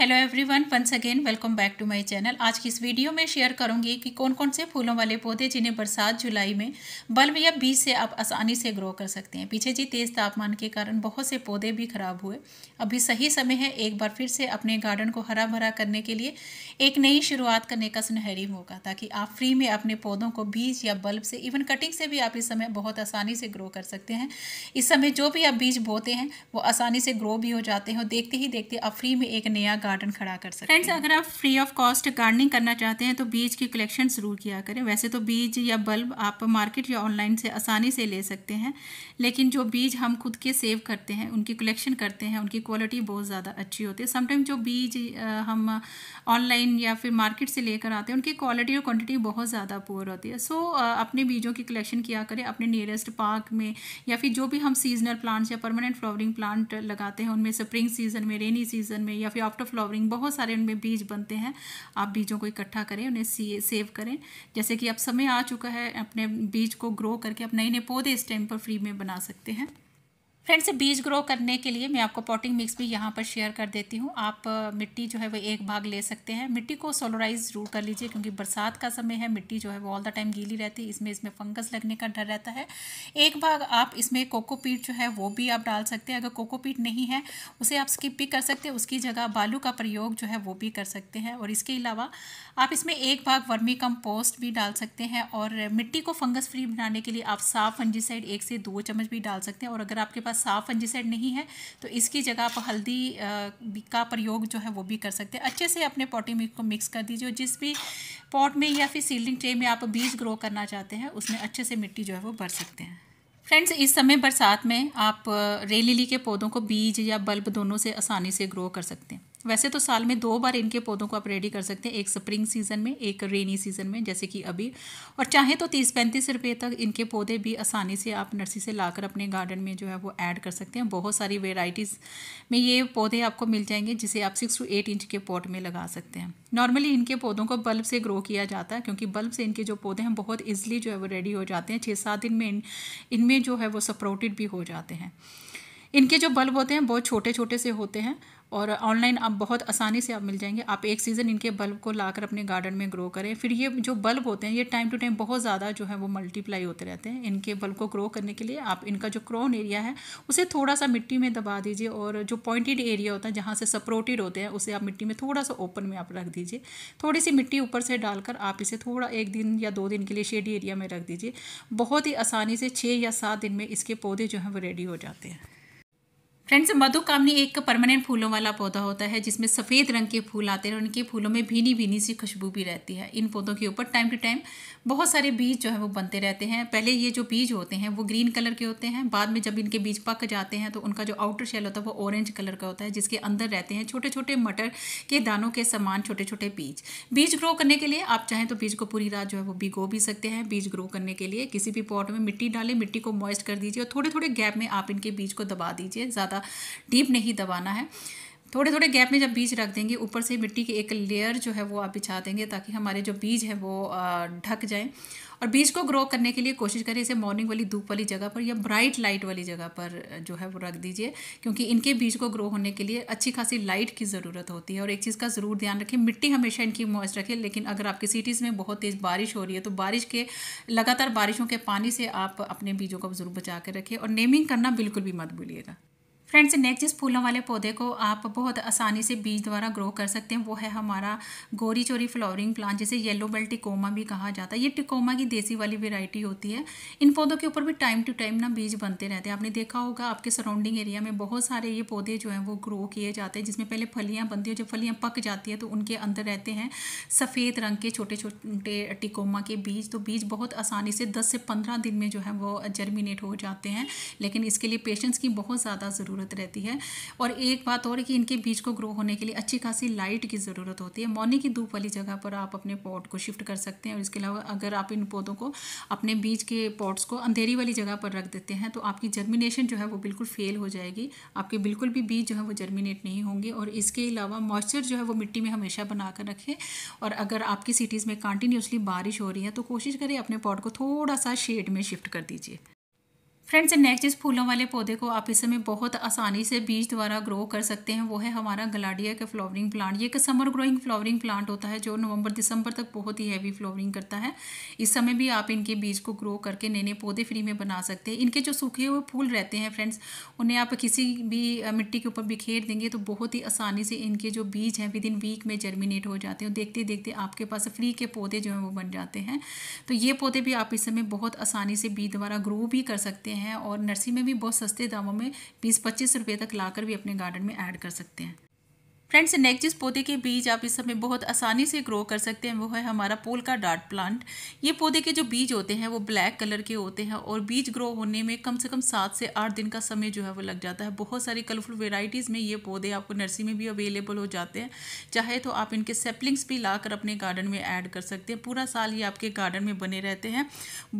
Hello everyone once again welcome back to my channel आज की इस वीडियो में शेयर करूंगी कि कौन कौन से फूलों वाले पौधे जिन्हें बरसात जुलाई में बल्ब या बीज से आप आसानी से ग्रो कर सकते हैं पीछे जी तेज़ तापमान के कारण बहुत से पौधे भी खराब हुए अभी सही समय है एक बार फिर से अपने गार्डन को हरा भरा करने के लिए एक नई शुरुआत करने का सुनहरी मौका ताकि आप फ्री में अपने पौधों को बीज या बल्ब से इवन कटिंग से भी आप इस समय बहुत आसानी से ग्रो कर सकते हैं इस समय जो भी आप बीज बोते हैं वो आसानी से ग्रो भी हो जाते हैं देखते ही देखते आप फ्री में एक नया गार्डन खड़ा कर सकते फ्रेंड्स अगर आप फ्री ऑफ कॉस्ट गार्डनिंग करना चाहते हैं तो बीज की कलेक्शन ज़रूर किया करें वैसे तो बीज या बल्ब आप मार्केट या ऑनलाइन से आसानी से ले सकते हैं लेकिन जो बीज हम खुद के सेव करते हैं उनकी कलेक्शन करते हैं उनकी क्वालिटी बहुत ज़्यादा अच्छी होती है समटाइम जो बीज हम ऑनलाइन या फिर मार्केट से लेकर आते हैं उनकी क्वालिटी और क्वान्टिटी बहुत ज़्यादा पुअर होती है सो अपने बीजों की कलेक्शन किया करें अपने नियरेस्ट पार्क में या फिर जो भी हम सीजनल प्लांट्स या परमानेंट फ्लावरिंग प्लांट लगाते हैं उनमें स्प्रिंग सीजन में रेनी सीजन में या फिर आफ्टर फ्लावरिंग बहुत सारे उनमें बीज बनते हैं आप बीजों को इकट्ठा करें उन्हें सेव करें जैसे कि अब समय आ चुका है अपने बीज को ग्रो करके आप नए नए पौधे इस टाइम पर फ्री में बना सकते हैं फ्रेंड्स बीज ग्रो करने के लिए मैं आपको पॉटिंग मिक्स भी यहाँ पर शेयर कर देती हूँ आप मिट्टी जो है वो एक भाग ले सकते हैं मिट्टी को सोलराइज जरूर कर लीजिए क्योंकि बरसात का समय है मिट्टी जो है वो ऑल द टाइम गीली रहती है इसमें इसमें फंगस लगने का डर रहता है एक भाग आप इसमें कोकोपीट जो है वो भी आप डाल सकते हैं अगर कोकोपीट नहीं है उसे आप स्किप भी कर सकते हैं उसकी जगह बालू का प्रयोग जो है वो भी कर सकते हैं और इसके अलावा आप इसमें एक भाग वर्मी कम्पोस्ट भी डाल सकते हैं और मिट्टी को फंगस फ्री बनाने के लिए आप साफ फंजीसाइड एक से दो चम्मच भी डाल सकते हैं और अगर आपके पास पास साफ फंजीसाइड नहीं है तो इसकी जगह आप हल्दी का प्रयोग जो है वो भी कर सकते हैं अच्छे से अपने पॉटी मिक्स को मिक्स कर दीजिए जिस भी पॉट में या फिर सीलिंग ट्रे में आप बीज ग्रो करना चाहते हैं उसमें अच्छे से मिट्टी जो है वो भर सकते हैं फ्रेंड्स इस समय बरसात में आप रेलीली के पौधों को बीज या बल्ब दोनों से आसानी से ग्रो कर सकते हैं वैसे तो साल में दो बार इनके पौधों को आप रेडी कर सकते हैं एक स्प्रिंग सीजन में एक रेनी सीजन में जैसे कि अभी और चाहे तो तीस पैंतीस रुपये तक इनके पौधे भी आसानी से आप नर्सरी से लाकर अपने गार्डन में जो है वो ऐड कर सकते हैं बहुत सारी वेराइटीज़ में ये पौधे आपको मिल जाएंगे जिसे आप सिक्स टू एट इंच के पॉट में लगा सकते हैं नॉर्मली इनके पौधों को बल्ब से ग्रो किया जाता है क्योंकि बल्ब से इनके जो पौधे हैं बहुत ईजिली जो है वो रेडी हो जाते हैं छः सात दिन में इनमें जो है वो सप्रोटेड भी हो जाते हैं इनके जो बल्ब होते हैं बहुत छोटे छोटे से होते हैं और ऑनलाइन आप बहुत आसानी से आप मिल जाएंगे आप एक सीज़न इनके बल्ब को लाकर अपने गार्डन में ग्रो करें फिर ये जो बल्ब होते हैं ये टाइम टू टाइम बहुत ज़्यादा जो है वो मल्टीप्लाई होते रहते हैं इनके बल्ब को ग्रो करने के लिए आप इनका जो क्रोन एरिया है उसे थोड़ा सा मिट्टी में दबा दीजिए और जो पॉइंटेड एरिया होता है जहाँ से सप्रोटेड होते हैं उसे आप मिट्टी में थोड़ा सा ओपन में आप रख दीजिए थोड़ी सी मिट्टी ऊपर से डालकर आप इसे थोड़ा एक दिन या दो दिन के लिए शेडी एरिया में रख दीजिए बहुत ही आसानी से छः या सात दिन में इसके पौधे जो हैं वो रेडी हो जाते हैं फ्रेंड्स मधुकामनी एक परमानेंट फूलों वाला पौधा होता है जिसमें सफ़ेद रंग के फूल आते हैं और उनके फूलों में भीनी भीनी सी खुशबू भी रहती है इन पौधों के ऊपर टाइम टू टाइम बहुत सारे बीज जो है वो बनते रहते हैं पहले ये जो बीज होते हैं वो ग्रीन कलर के होते हैं बाद में जब इनके बीज पक जाते हैं तो उनका जो आउटर शेल होता है वो ऑरेंज कलर का होता है जिसके अंदर रहते हैं छोटे छोटे मटर के दानों के समान छोटे छोटे बीज बीज ग्रो करने के लिए आप चाहें तो बीज को पूरी रात जो है वो भिगो भी सकते हैं बीज ग्रो करने के लिए किसी भी पॉट में मिट्टी डालें मिट्टी को मॉइस्ट कर दीजिए और थोड़े थोड़े गैप में आप इनके बीज को दबा दीजिए ज़्यादा ज़्यादा डीप नहीं दबाना है थोड़े थोड़े गैप में जब बीज रख देंगे ऊपर से मिट्टी की एक लेयर जो है वो आप बिछा देंगे ताकि हमारे जो बीज है वो ढक जाए और बीज को ग्रो करने के लिए कोशिश करें इसे मॉर्निंग वाली धूप वाली जगह पर या ब्राइट लाइट वाली जगह पर जो है वो रख दीजिए क्योंकि इनके बीज को ग्रो होने के लिए अच्छी खासी लाइट की ज़रूरत होती है और एक चीज़ का ज़रूर ध्यान रखें मिट्टी हमेशा इनकी मॉइस्ट रखें लेकिन अगर आपकी सिटीज़ में बहुत तेज़ बारिश हो रही है तो बारिश के लगातार बारिशों के पानी से आप अपने बीजों को ज़रूर बचा कर रखें और नेमिंग करना बिल्कुल भी मत भूलिएगा फ्रेंड्स नेक्स्ट जिस फूलों वाले पौधे को आप बहुत आसानी से बीज द्वारा ग्रो कर सकते हैं वो है हमारा गोरी चोरी फ्लावरिंग प्लांट जिसे येलो बेल टिकोमा भी कहा जाता है ये टिकोमा की देसी वाली वेराइटी होती है इन पौधों के ऊपर भी टाइम टू टाइम ना बीज बनते रहते हैं आपने देखा होगा आपके सराउंडिंग एरिया में बहुत सारे ये पौधे जो हैं वो ग्रो किए जाते हैं जिसमें पहले फलियाँ बनती हैं जब फलियाँ पक जाती हैं तो उनके अंदर रहते हैं सफ़ेद रंग के छोटे छोटे टिकोमा के बीज तो बीज बहुत आसानी से दस से पंद्रह दिन में जो है वो जर्मिनेट हो जाते हैं लेकिन इसके लिए पेशेंस की बहुत ज़्यादा ज़रूरत ज़रूरत रहती है और एक बात और कि इनके बीज को ग्रो होने के लिए अच्छी खासी लाइट की ज़रूरत होती है मॉर्निंग की धूप वाली जगह पर आप अपने पॉट को शिफ्ट कर सकते हैं और इसके अलावा अगर आप इन पौधों को अपने बीज के पॉट्स को अंधेरी वाली जगह पर रख देते हैं तो आपकी जर्मिनेशन जो है वो बिल्कुल फेल हो जाएगी आपके बिल्कुल भी बीज जो है वो जर्मिनेट नहीं होंगे और इसके अलावा मॉइस्चर जो है वो मिट्टी में हमेशा बना कर रखें और अगर आपकी सिटीज़ में कंटिन्यूसली बारिश हो रही है तो कोशिश करें अपने पॉट को थोड़ा सा शेड में शिफ्ट कर दीजिए फ्रेंड्स नेक्स्ट इस फूलों वाले पौधे को आप इस समय बहुत आसानी से बीज द्वारा ग्रो कर सकते हैं वो है हमारा गलाडिया का फ्लावरिंग प्लांट ये एक समर ग्रोइंग फ्लावरिंग प्लांट होता है जो नवंबर दिसंबर तक बहुत ही हैवी फ्लावरिंग करता है इस समय भी आप इनके बीज को ग्रो करके नए नए पौधे फ्री में बना सकते हैं इनके जो सूखे हुए फूल रहते हैं फ्रेंड्स उन्हें आप किसी भी मिट्टी के ऊपर बिखेर देंगे तो बहुत ही आसानी से इनके जो बीज हैं विद इन वीक में जर्मिनेट हो जाते हैं देखते देखते आपके पास फ्री के पौधे जो हैं वो बन जाते हैं तो ये पौधे भी आप इस समय बहुत आसानी से बीज द्वारा ग्रो भी कर सकते हैं हैं और नर्सरी में भी बहुत सस्ते दामों में बीस पच्चीस रुपये तक लाकर भी अपने गार्डन में ऐड कर सकते हैं फ्रेंड्स नेक्स्ट जिस पौधे के बीज आप इस समय बहुत आसानी से ग्रो कर सकते हैं वो है हमारा पोल का डार्ट प्लांट ये पौधे के जो बीज होते हैं वो ब्लैक कलर के होते हैं और बीज ग्रो होने में कम से कम सात से आठ दिन का समय जो है वो लग जाता है बहुत सारी कलरफुल वेराइटीज़ में ये पौधे आपको नर्सरी में भी अवेलेबल हो जाते हैं चाहे तो आप इनके सेप्लिंग्स भी ला कर अपने गार्डन में ऐड कर सकते हैं पूरा साल ये आपके गार्डन में बने रहते हैं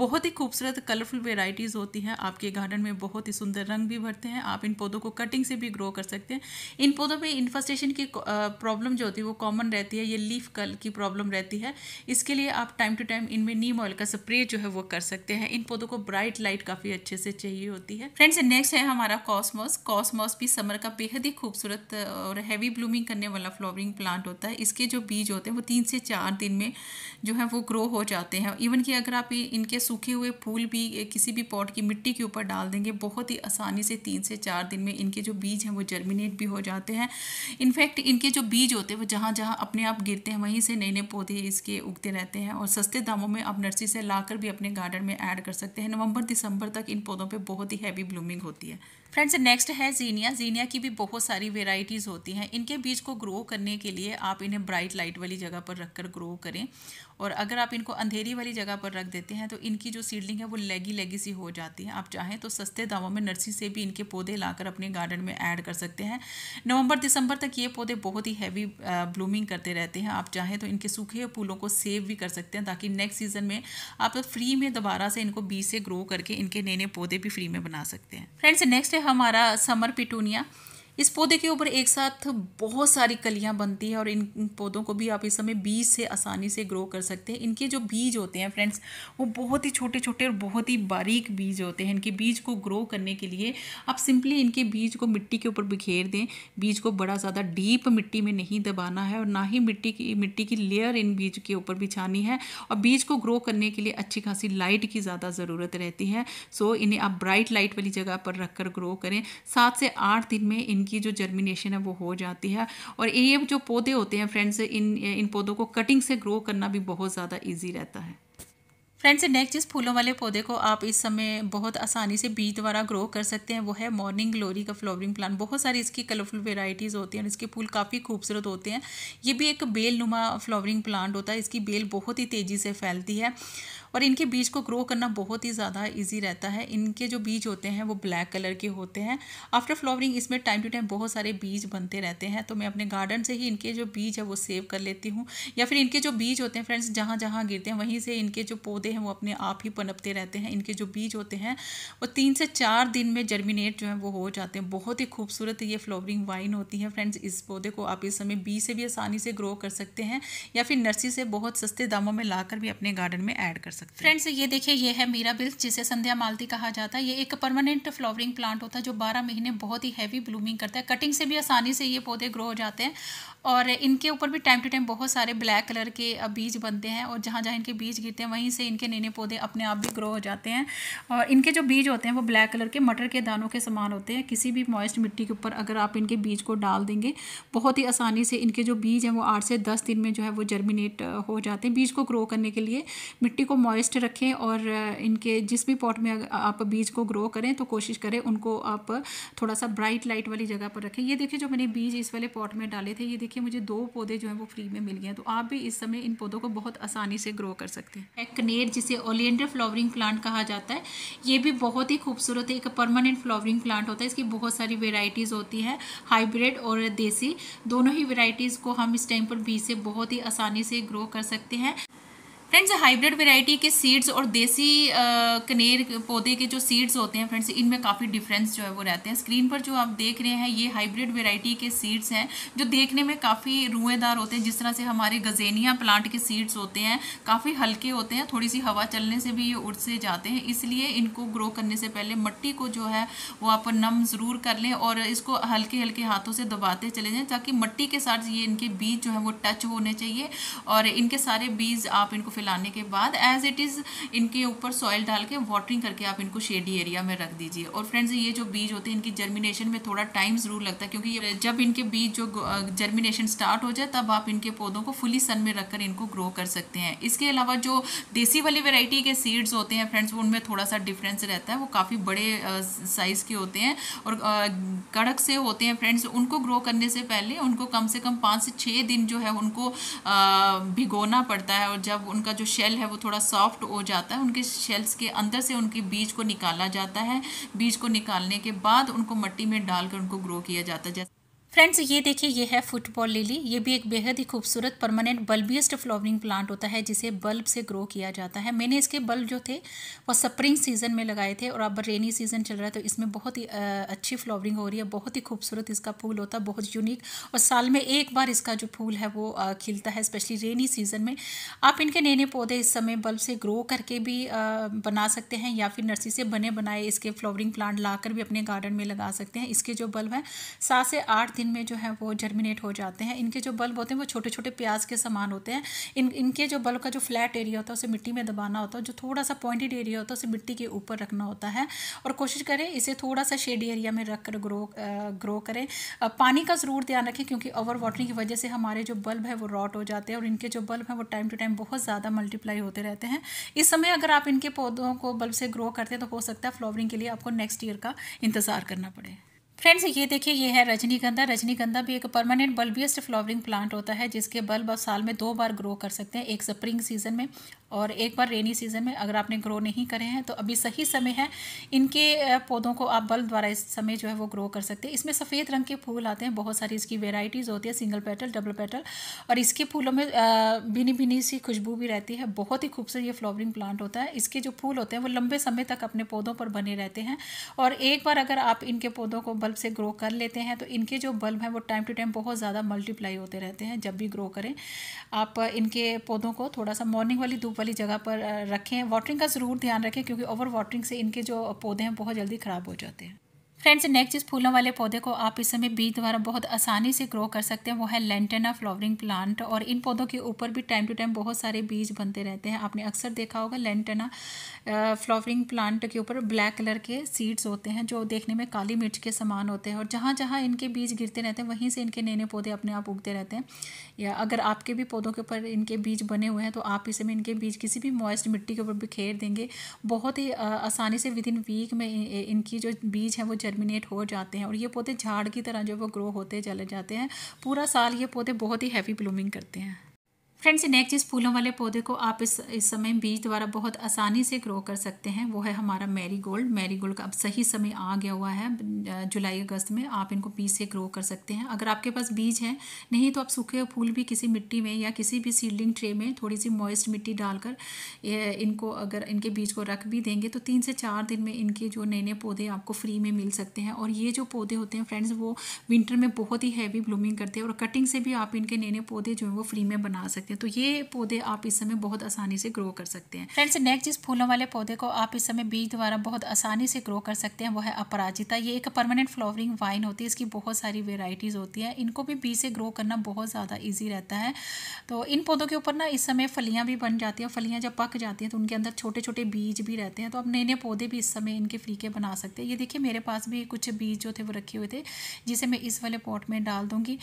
बहुत ही खूबसूरत कलरफुल वेराइटीज़ होती हैं आपके गार्डन में बहुत ही सुंदर रंग भी भरते हैं आप इन पौधों को कटिंग से भी ग्रो कर सकते हैं इन पौधों पर इन्फास्टेशन की प्रॉब्लम जो होती है वो कॉमन रहती है ये लीफ कल की प्रॉब्लम रहती है इसके लिए आप टाइम टू टाइम इनमें नीम ऑयल का स्प्रे जो है वो कर सकते हैं इन पौधों को ब्राइट लाइट काफ़ी अच्छे से चाहिए होती है फ्रेंड्स नेक्स्ट है हमारा कॉस्मोस कॉस्मोस भी समर का बेहद ही खूबसूरत और हैवी ब्लूमिंग करने वाला फ्लावरिंग प्लांट होता है इसके जो बीज होते हैं वो तीन से चार दिन में जो है वो ग्रो हो जाते हैं इवन कि अगर आप इनके सूखे हुए फूल भी किसी भी पॉट की मिट्टी के ऊपर डाल देंगे बहुत ही आसानी से तीन से चार दिन में इनके जो बीज हैं वो जर्मिनेट भी हो जाते हैं इनफैक्ट इनफैक्ट इनके जो बीज होते हैं वो जहाँ जहाँ अपने आप गिरते हैं वहीं से नए नए पौधे इसके उगते रहते हैं और सस्ते दामों में आप नर्सरी से लाकर भी अपने गार्डन में ऐड कर सकते हैं नवंबर दिसंबर तक इन पौधों पे बहुत ही हैवी ब्लूमिंग होती है फ्रेंड्स नेक्स्ट है जीनिया जीनिया की भी बहुत सारी वेराइटीज़ होती हैं इनके बीज को ग्रो करने के लिए आप इन्हें ब्राइट लाइट वाली जगह पर रख कर ग्रो करें और अगर आप इनको अंधेरी वाली जगह पर रख देते हैं तो इनकी जो सीडलिंग है वो लेगी लेगी सी हो जाती है आप चाहें तो सस्ते दामों में नर्सरी से भी इनके पौधे लाकर अपने गार्डन में ऐड कर सकते हैं नवंबर दिसंबर तक ये पौधे बहुत ही हैवी ब्लूमिंग करते रहते हैं आप चाहें तो इनके सूखे फूलों को सेव भी कर सकते हैं ताकि नेक्स्ट सीजन में आप फ्री में दोबारा से इनको बीज से ग्रो करके इनके नए नए पौधे भी फ्री में बना सकते हैं फ्रेंड्स नेक्स्ट हमारा समर पिटूनिया इस पौधे के ऊपर एक साथ बहुत सारी कलियां बनती हैं और इन पौधों को भी आप इस समय बीज से आसानी से ग्रो कर सकते हैं इनके जो बीज होते हैं फ्रेंड्स वो बहुत ही छोटे छोटे और बहुत ही बारीक बीज होते हैं इनके बीज को ग्रो करने के लिए आप सिंपली इनके बीज को मिट्टी के ऊपर बिखेर दें बीज को बड़ा ज़्यादा डीप मिट्टी में नहीं दबाना है और ना ही मिट्टी की मिट्टी की लेयर इन बीज के ऊपर बिछानी है और बीज को ग्रो करने के लिए अच्छी खासी लाइट की ज़्यादा ज़रूरत रहती है सो इन्हें आप ब्राइट लाइट वाली जगह पर रख कर ग्रो करें सात से आठ दिन में इन इनकी जो जर्मिनेशन है वो हो जाती है और ये जो पौधे होते हैं फ्रेंड्स इन इन पौधों को कटिंग से ग्रो करना भी बहुत ज़्यादा ईजी रहता है फ्रेंड्स नेक्स्ट जिस फूलों वाले पौधे को आप इस समय बहुत आसानी से बीज द्वारा ग्रो कर सकते हैं वो है मॉर्निंग ग्लोरी का फ्लावरिंग प्लांट बहुत सारी इसकी कलरफुल वेराइटीज़ होती हैं और इसके फूल काफ़ी खूबसूरत होते हैं ये भी एक बेल नुमा फ्लावरिंग प्लांट होता है इसकी बेल बहुत ही तेज़ी से फैलती है और इनके बीज को ग्रो करना बहुत ही ज़्यादा ईजी रहता है इनके जो बीज होते हैं वो ब्लैक कलर के होते हैं आफ्टर फ्लावरिंग इसमें टाइम टू टाइम बहुत सारे बीज बनते रहते हैं तो मैं अपने गार्डन से ही इनके जो बीज है वो सेव कर लेती हूँ या फिर इनके जो बीज होते हैं फ्रेंड्स जहाँ जहाँ गिरते हैं वहीं से इनके जो पौधे हैं वो अपने आप ही पनपते रहते हैं इनके जो बीज होते हैं वो तीन से चार दिन में जर्मिनेट जो है वो हो जाते हैं बहुत ही खूबसूरत ये फ्लावरिंग वाइन होती है फ्रेंड्स इस पौधे को आप इस समय बीज से भी आसानी से ग्रो कर सकते हैं या फिर नर्सरी से बहुत सस्ते दामों में लाकर भी अपने गार्डन में ऐड कर सकते हैं सकते हैं फ्रेंड्स ये देखिए ये है मीरा बिल्स जिसे संध्या मालती कहा जाता है ये एक परमानेंट फ्लावरिंग प्लांट होता है जो बारह महीने बहुत ही हैवी ब्लूमिंग करता है कटिंग से भी आसानी से ये पौधे ग्रो हो जाते हैं और इनके ऊपर भी टाइम टू टाइम बहुत सारे ब्लैक कलर के बीज बनते हैं और जहाँ जहाँ इनके बीज गिरते हैं वहीं से इनके नन्हे पौधे अपने आप भी ग्रो हो जाते हैं और इनके जो बीज होते हैं वो ब्लैक कलर के मटर के दानों के समान होते हैं किसी भी मॉइस्ट मिट्टी के ऊपर अगर आप इनके बीज को डाल देंगे बहुत ही आसानी से इनके जो बीज हैं वो आठ से दस दिन में जो है वो जर्मिनेट हो जाते हैं बीज को ग्रो करने के लिए मिट्टी को मॉइस्ट रखें और इनके जिस भी पॉट में आप बीज को ग्रो करें तो कोशिश करें उनको आप थोड़ा सा ब्राइट लाइट वाली जगह पर रखें ये देखिए जो मैंने बीज इस वाले पॉट में डाले थे ये देखिए मुझे दो पौधे जो हैं वो फ्री में मिल गए हैं तो आप भी इस समय इन पौधों को बहुत आसानी से ग्रो कर सकते हैं कनेर जिसे ओलियंडर फ्लावरिंग प्लांट कहा जाता है ये भी बहुत ही खूबसूरत है एक परमानेंट फ्लावरिंग प्लांट होता है इसकी बहुत सारी वेराइटीज़ होती है हाइब्रिड और देसी दोनों ही वेराइटीज़ को हम इस टाइम पर बीज से बहुत ही आसानी से ग्रो कर सकते हैं फ्रेंड्स हाइब्रिड वेराइटी के सीड्स और देसी कनेर पौधे के जो सीड्स होते हैं फ्रेंड्स इनमें काफ़ी डिफरेंस जो है वो रहते हैं स्क्रीन पर जो आप देख रहे हैं ये हाइब्रिड वेराइटी के सीड्स हैं जो देखने में काफ़ी रुएदार होते हैं जिस तरह से हमारे गजेनिया प्लांट के सीड्स होते हैं काफ़ी हल्के होते हैं थोड़ी सी हवा चलने से भी ये उड़ से जाते हैं इसलिए इनको ग्रो करने से पहले मिट्टी को जो है वो आप नम ज़रूर कर लें और इसको हल्के हल्के हाथों से दबाते चले जाएँ ताकि मिट्टी के साथ ये इनके बीज जो है वो टच होने चाहिए और इनके सारे बीज आप इनको फैलाने के बाद एज इट इज़ इनके ऊपर सॉइल डाल के वाटरिंग करके आप इनको शेडी एरिया में रख दीजिए और फ्रेंड्स ये जो बीज होते हैं इनकी जर्मिनेशन में थोड़ा टाइम ज़रूर लगता है क्योंकि जब इनके बीज जो जर्मिनेशन स्टार्ट हो जाए तब आप इनके पौधों को फुली सन में रखकर इनको ग्रो कर सकते हैं इसके अलावा जो देसी वाली वेराइटी के सीड्स होते हैं फ्रेंड्स उनमें थोड़ा सा डिफरेंस रहता है वो काफ़ी बड़े साइज़ के होते हैं और कड़क से होते हैं फ्रेंड्स उनको ग्रो करने से पहले उनको कम से कम पाँच से छः दिन जो है उनको भिगोना पड़ता है और जब उनका उनका जो शेल है वो थोड़ा सॉफ्ट हो जाता है उनके शेल्स के अंदर से उनके बीज को निकाला जाता है बीज को निकालने के बाद उनको मट्टी में डालकर उनको ग्रो किया जाता है जैसे फ्रेंड्स ये देखिए ये है फुटबॉल लिली ये भी एक बेहद ही खूबसूरत परमानेंट बल्बियस्ट फ्लावरिंग प्लांट होता है जिसे बल्ब से ग्रो किया जाता है मैंने इसके बल्ब जो थे वो स्प्रिंग सीजन में लगाए थे और अब रेनी सीजन चल रहा है तो इसमें बहुत ही अच्छी फ्लावरिंग हो रही है बहुत ही खूबसूरत इसका फूल होता है बहुत यूनिक और साल में एक बार इसका जो फूल है वो खिलता है स्पेशली रेनी सीजन में आप इनके नए नए पौधे इस समय बल्ब से ग्रो करके भी बना सकते हैं या फिर नर्सरी से बने बनाए इसके फ्लावरिंग प्लांट ला भी अपने गार्डन में लगा सकते हैं इसके जो बल्ब हैं सात से आठ दिन में जो है वो जर्मिनेट हो जाते हैं इनके जो बल्ब होते हैं वो छोटे छोटे प्याज के समान होते हैं इन इनके जो बल्ब का जो फ्लैट एरिया होता है उसे मिट्टी में दबाना होता है जो थोड़ा सा पॉइंटेड एरिया होता है उसे मिट्टी के ऊपर रखना होता है और कोशिश करें इसे थोड़ा सा शेडी एरिया में रख कर ग्रो ग्रो करें पानी का ज़रूर ध्यान रखें क्योंकि ओवर वाटरिंग की वजह से हमारे जो बल्ब है वो रॉट हो जाते हैं और इनके जो बल्ब हैं वो टाइम टू टाइम बहुत ज़्यादा मल्टीप्लाई होते रहते हैं इस समय अगर आप इनके पौधों को बल्ब से ग्रो करते हैं तो हो सकता है फ्लावरिंग के लिए आपको नेक्स्ट ईयर का इंतज़ार करना पड़े फ्रेंड्स ये देखिए ये है रजनीगंधा रजनीगंधा भी एक परमानेंट बल्बियस्ट फ्लावरिंग प्लांट होता है जिसके बल्ब साल में दो बार ग्रो कर सकते हैं एक स्प्रिंग सीजन में और एक बार रेनी सीजन में अगर आपने ग्रो नहीं करे हैं तो अभी सही समय है इनके पौधों को आप बल्ब द्वारा इस समय जो है वो ग्रो कर सकते हैं इसमें सफ़ेद रंग के फूल आते हैं बहुत सारी इसकी वेराइटीज़ होती है सिंगल पेटल डबल पेटल और इसके फूलों में बिनी बिनी सी खुशबू भी रहती है बहुत ही खूबसूरत ये फ्लावरिंग प्लांट होता है इसके जो फूल होते हैं वो लंबे समय तक अपने पौधों पर बने रहते हैं और एक बार अगर आप इनके पौधों को बल्ब से ग्रो कर लेते हैं तो इनके जो बल्ब हैं वो टाइम टू टाइम बहुत ज़्यादा मल्टीप्लाई होते रहते हैं जब भी ग्रो करें आप इनके पौधों को थोड़ा सा मॉर्निंग वाली धूप वाली जगह पर रखें वाटरिंग का ज़रूर ध्यान रखें क्योंकि ओवर वाटरिंग से इनके जो पौधे हैं बहुत जल्दी ख़राब हो जाते हैं फ्रेंड्स नेक्स्ट जिस फूलों वाले पौधे को आप इस समय बीज द्वारा बहुत आसानी से ग्रो कर सकते हैं वो है लेंटेना फ्लावरिंग प्लांट और इन पौधों के ऊपर भी टाइम टू टाइम बहुत सारे बीज बनते रहते हैं आपने अक्सर देखा होगा लेंटेना फ्लावरिंग प्लांट के ऊपर ब्लैक कलर के सीड्स होते हैं जो देखने में काली मिर्च के समान होते हैं और जहाँ जहाँ इनके बीज गिरते रहते हैं वहीं से इनके नए नए पौधे अपने आप उगते रहते हैं या अगर आपके भी पौधों के ऊपर इनके बीज बने हुए हैं तो आप इस समय इनके बीज किसी भी मॉइस्ट मिट्टी के ऊपर बिखेर देंगे बहुत ही आसानी से विद इन वीक में इनकी जो बीज है वो जर्मिनेट हो जाते हैं और ये पौधे झाड़ की तरह जो वो ग्रो होते चले जाते हैं पूरा साल ये पौधे बहुत ही हैवी ब्लूमिंग करते हैं फ्रेंड्स नेक्स्ट जिस फूलों वाले पौधे को आप इस इस समय बीज द्वारा बहुत आसानी से ग्रो कर सकते हैं वो है हमारा मैरी गोल्ड मैरी गोल्ड का अब सही समय आ गया हुआ है जुलाई अगस्त में आप इनको बीज से ग्रो कर सकते हैं अगर आपके पास बीज है नहीं तो आप सूखे फूल भी किसी मिट्टी में या किसी भी सीडलिंग ट्रे में थोड़ी सी मॉइस्ट मिट्टी डालकर इनको अगर इनके बीज को रख भी देंगे तो तीन से चार दिन में इनके जो नए नए पौधे आपको फ्री में मिल सकते हैं और ये जो पौधे होते हैं फ्रेंड्स वो विंटर में बहुत ही हैवी ब्लूमिंग करते हैं और कटिंग से भी आप इनके नए नए पौधे जो हैं वो फ्री में बना सकते हैं सकते हैं तो ये पौधे आप इस समय बहुत आसानी से ग्रो कर सकते हैं फ्रेंड्स नेक्स्ट जिस फूलों वाले पौधे को आप इस समय बीज द्वारा बहुत आसानी से ग्रो कर सकते हैं वो है अपराजिता ये एक परमानेंट फ्लावरिंग वाइन होती है इसकी बहुत सारी वेराइटीज़ होती है इनको भी बीज से ग्रो करना बहुत ज़्यादा ईजी रहता है तो इन पौधों के ऊपर ना इस समय फलियाँ भी बन जाती हैं फलियाँ जब पक जाती हैं तो उनके अंदर छोटे छोटे बीज भी रहते हैं तो आप नए नए पौधे भी इस समय इनके फ्रीके बना सकते हैं ये देखिए मेरे पास भी कुछ बीज जो थे वो रखे हुए थे जिसे मैं इस वाले पॉट में डाल दूँगी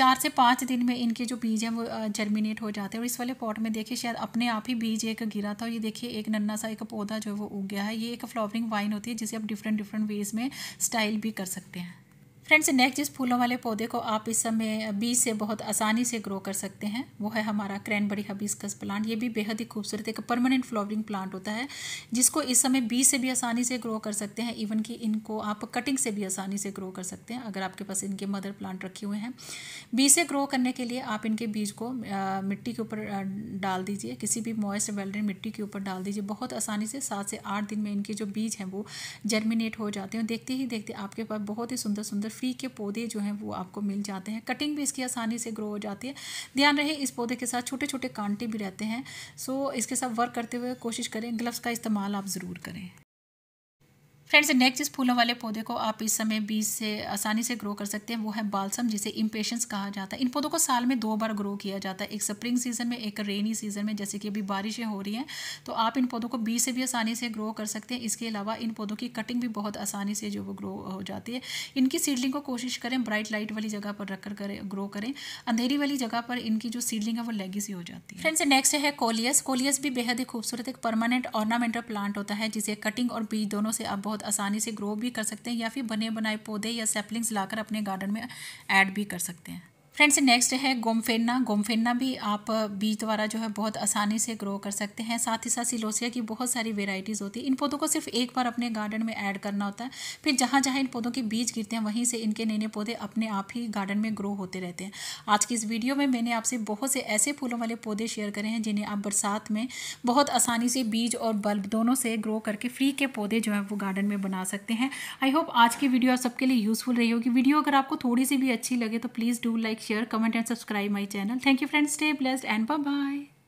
चार से पाँच दिन में इनके जो बीज हैं वो जर्मिनेट हो जाते हैं और इस वाले पॉट में देखिए शायद अपने आप ही बीज एक गिरा था और ये देखिए एक नन्ना सा एक पौधा जो है वो उग गया है ये एक फ्लावरिंग वाइन होती है जिसे आप डिफरेंट डिफरेंट वेज में स्टाइल भी कर सकते हैं फ्रेंड्स नेक्स्ट जिस फूलों वाले पौधे को आप इस समय बीज से बहुत आसानी से ग्रो कर सकते हैं वो है हमारा क्रैनबरी हबिस्कस प्लांट ये भी बेहद ही खूबसूरत एक परमानेंट फ्लावरिंग प्लांट होता है जिसको इस समय बीज से भी आसानी से ग्रो कर सकते हैं इवन कि इनको आप कटिंग से भी आसानी से ग्रो कर सकते हैं अगर आपके पास इनके मदर प्लांट रखे हुए हैं बीज से ग्रो करने के लिए आप इनके बीज को मिट्टी के ऊपर डाल दीजिए किसी भी मॉइस्ट वेल्डेड मिट्टी के ऊपर डाल दीजिए बहुत आसानी से सात से आठ दिन में इनके जो बीज हैं वो जर्मिनेट हो जाते हैं देखते ही देखते आपके पास बहुत ही सुंदर सुंदर फ्री के पौधे जो हैं वो आपको मिल जाते हैं कटिंग भी इसकी आसानी से ग्रो हो जाती है ध्यान रहे इस पौधे के साथ छोटे छोटे कांटे भी रहते हैं सो इसके साथ वर्क करते हुए कोशिश करें ग्लव्स का इस्तेमाल आप ज़रूर करें फ्रेंड्स नेक्स्ट जिस फूलों वाले पौधे को आप इस समय बीज से आसानी से ग्रो कर सकते हैं वो है बालसम जिसे इम्पेशंस कहा जाता है इन पौधों को साल में दो बार ग्रो किया जाता है एक स्प्रिंग सीजन में एक रेनी सीजन में जैसे कि अभी बारिशें हो रही हैं तो आप इन पौधों को बीज से भी आसानी से ग्रो कर सकते हैं इसके अलावा इन पौधों की कटिंग भी बहुत आसानी से जो वो ग्रो हो जाती है इनकी सीडलिंग को कोशिश करें ब्राइट लाइट वाली जगह पर रख कर ग्रो करें अंधेरी वाली जगह पर इनकी जो सीडलिंग है वो लेगी सी हो जाती है फ्रेंड्स नेक्स्ट है कोलियस कोलियस भी बेहद ही खूबसूरत एक परमानेंट ऑर्नामेंटल प्लांट होता है जिसे कटिंग और बीज दोनों से आप बहुत बहुत आसानी से ग्रो भी कर सकते हैं या फिर बने बनाए पौधे या सेपलिंग्स लाकर अपने गार्डन में ऐड भी कर सकते हैं फ्रेंड्स नेक्स्ट है गोमफेना गोमफेना भी आप बीज द्वारा जो है बहुत आसानी से ग्रो कर सकते हैं साथ ही साथ सिलोसिया की बहुत सारी वेराइटीज़ होती है इन पौधों को सिर्फ एक बार अपने गार्डन में ऐड करना होता है फिर जहाँ जहाँ इन पौधों के बीज गिरते हैं वहीं से इनके नए नए पौधे अपने आप ही गार्डन में ग्रो होते रहते हैं आज की इस वीडियो में मैंने आपसे बहुत से ऐसे फूलों वाले पौधे शेयर करे हैं जिन्हें आप बरसात में बहुत आसानी से बीज और बल्ब दोनों से ग्रो करके फ्री के पौधे जो है वो गार्डन में बना सकते हैं आई होप आज की वीडियो आप सबके लिए यूज़फुल रही होगी वीडियो अगर आपको थोड़ी सी भी अच्छी लगे तो please do like share, comment and subscribe my channel. Thank you friends. Stay blessed and bye-bye.